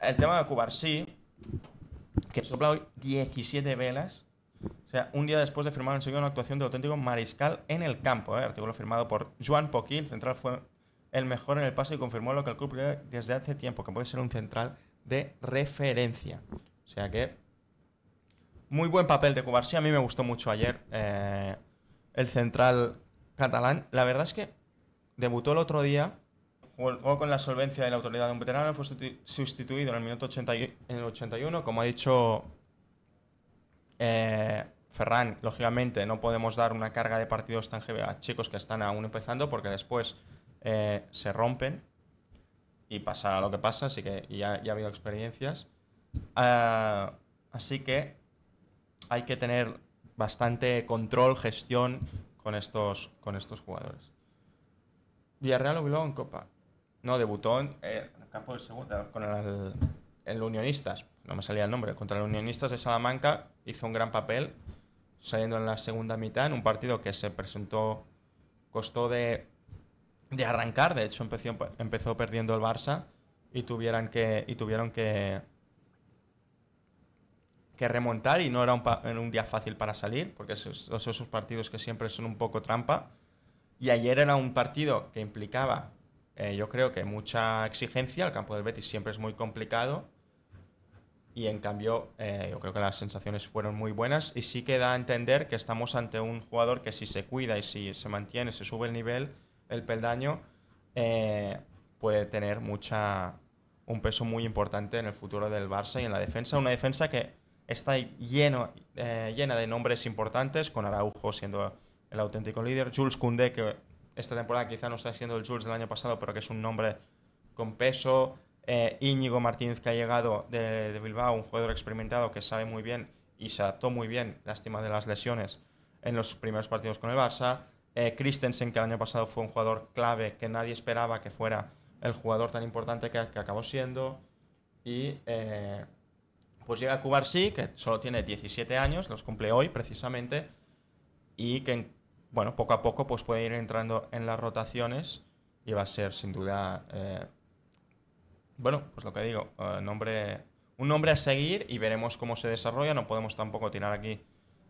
el tema de Cubarsí, que sopla hoy 17 velas. O sea, un día después de firmar en una actuación de auténtico mariscal en el campo. El ¿eh? Artículo firmado por Joan Poquil. central fue el mejor en el paso y confirmó lo que el club desde hace tiempo, que puede ser un central de referencia. O sea que, muy buen papel de Cubarsí. A mí me gustó mucho ayer eh, el central catalán. La verdad es que debutó el otro día o con la solvencia de la autoridad de un veterano, fue sustituido en el minuto 81. Como ha dicho eh, Ferran, lógicamente no podemos dar una carga de partidos tan heavy a chicos que están aún empezando porque después eh, se rompen y pasa lo que pasa, así que ya, ya ha habido experiencias. Ah, así que hay que tener bastante control, gestión con estos, con estos jugadores. Villarreal o en Copa. No, debutó en, el eh, campo de segunda con el, Unionistas, no me salía el nombre, contra el Unionistas de Salamanca, hizo un gran papel saliendo en la segunda mitad en un partido que se presentó, costó de, de arrancar, de hecho empezó, empezó perdiendo el Barça y, que, tuvieron que, que remontar y no era un, un día fácil para salir, porque esos, esos partidos que siempre son un poco trampa. Y ayer era un partido que implicaba eh, yo creo que mucha exigencia, el campo del Betis siempre es muy complicado y en cambio eh, yo creo que las sensaciones fueron muy buenas y sí que da a entender que estamos ante un jugador que si se cuida y si se mantiene, se sube el nivel, el peldaño, eh, puede tener mucha un peso muy importante en el futuro del Barça y en la defensa, una defensa que está lleno, llena de nombres importantes, con Araujo siendo el auténtico líder, Jules Koundé que esta temporada quizá no está siendo el Jules del año pasado, pero que es un nombre con peso. Eh, Íñigo Martínez, que ha llegado de, Bilbao, un jugador experimentado que sabe muy bien y se adaptó muy bien, lástima de las lesiones, en los primeros partidos con el Barça. Eh, Christensen, que el año pasado fue un jugador clave que nadie esperaba que fuera el jugador tan importante que, acabó siendo. Y eh, pues llega sí que solo tiene 17 años, los cumple hoy precisamente, y que en bueno, poco a poco pues puede ir entrando en las rotaciones y va a ser sin duda, eh, bueno, pues lo que digo, eh, nombre, un nombre a seguir y veremos cómo se desarrolla. No podemos tampoco tirar aquí,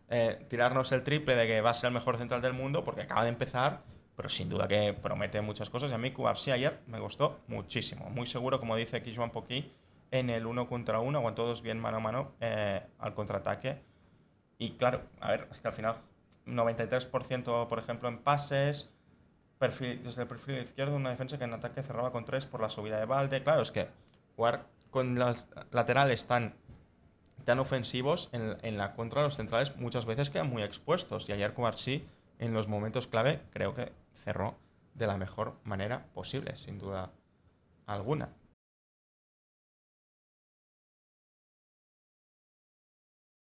eh, tirarnos el triple de que va a ser el mejor central del mundo porque acaba de empezar, pero sin duda que promete muchas cosas. Y a mí sí ayer me gustó muchísimo, muy seguro, como dice aquí Joan Poquí, en el uno contra uno, aguantó dos bien mano a mano al contraataque. Y claro, a ver, así que al final 93% por ejemplo en pases, perfil, desde el perfil izquierdo una defensa que en ataque cerraba con 3 por la subida de balde. Claro, es que jugar con las laterales tan, tan ofensivos en, en la contra de los centrales muchas veces quedan muy expuestos y ayer sí en los momentos clave creo que cerró de la mejor manera posible, sin duda alguna.